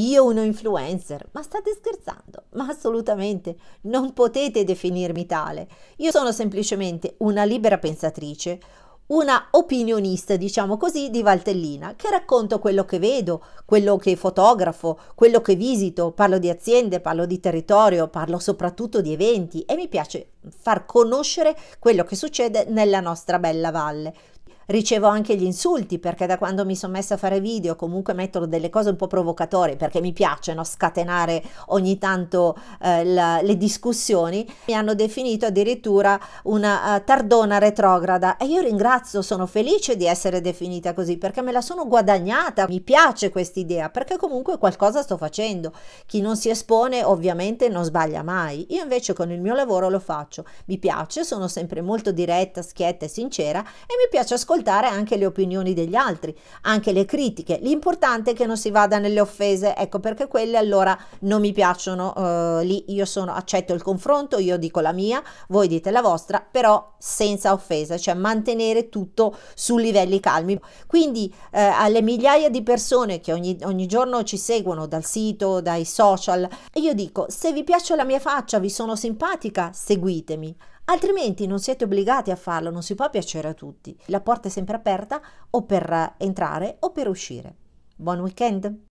Io uno influencer? Ma state scherzando? Ma assolutamente non potete definirmi tale. Io sono semplicemente una libera pensatrice, una opinionista, diciamo così, di Valtellina, che racconto quello che vedo, quello che fotografo, quello che visito, parlo di aziende, parlo di territorio, parlo soprattutto di eventi e mi piace far conoscere quello che succede nella nostra bella valle ricevo anche gli insulti perché da quando mi sono messa a fare video comunque metto delle cose un po' provocatorie perché mi piace no? scatenare ogni tanto eh, la, le discussioni, mi hanno definito addirittura una uh, tardona retrograda e io ringrazio, sono felice di essere definita così perché me la sono guadagnata, mi piace questa idea perché comunque qualcosa sto facendo, chi non si espone ovviamente non sbaglia mai, io invece con il mio lavoro lo faccio, mi piace, sono sempre molto diretta, schietta e sincera e mi piace ascoltare ascoltare anche le opinioni degli altri, anche le critiche. L'importante è che non si vada nelle offese, ecco perché quelle allora non mi piacciono, eh, lì io sono, accetto il confronto, io dico la mia, voi dite la vostra, però senza offese, cioè mantenere tutto su livelli calmi. Quindi eh, alle migliaia di persone che ogni, ogni giorno ci seguono dal sito, dai social, io dico se vi piace la mia faccia, vi sono simpatica, seguitemi altrimenti non siete obbligati a farlo, non si può piacere a tutti. La porta è sempre aperta o per entrare o per uscire. Buon weekend!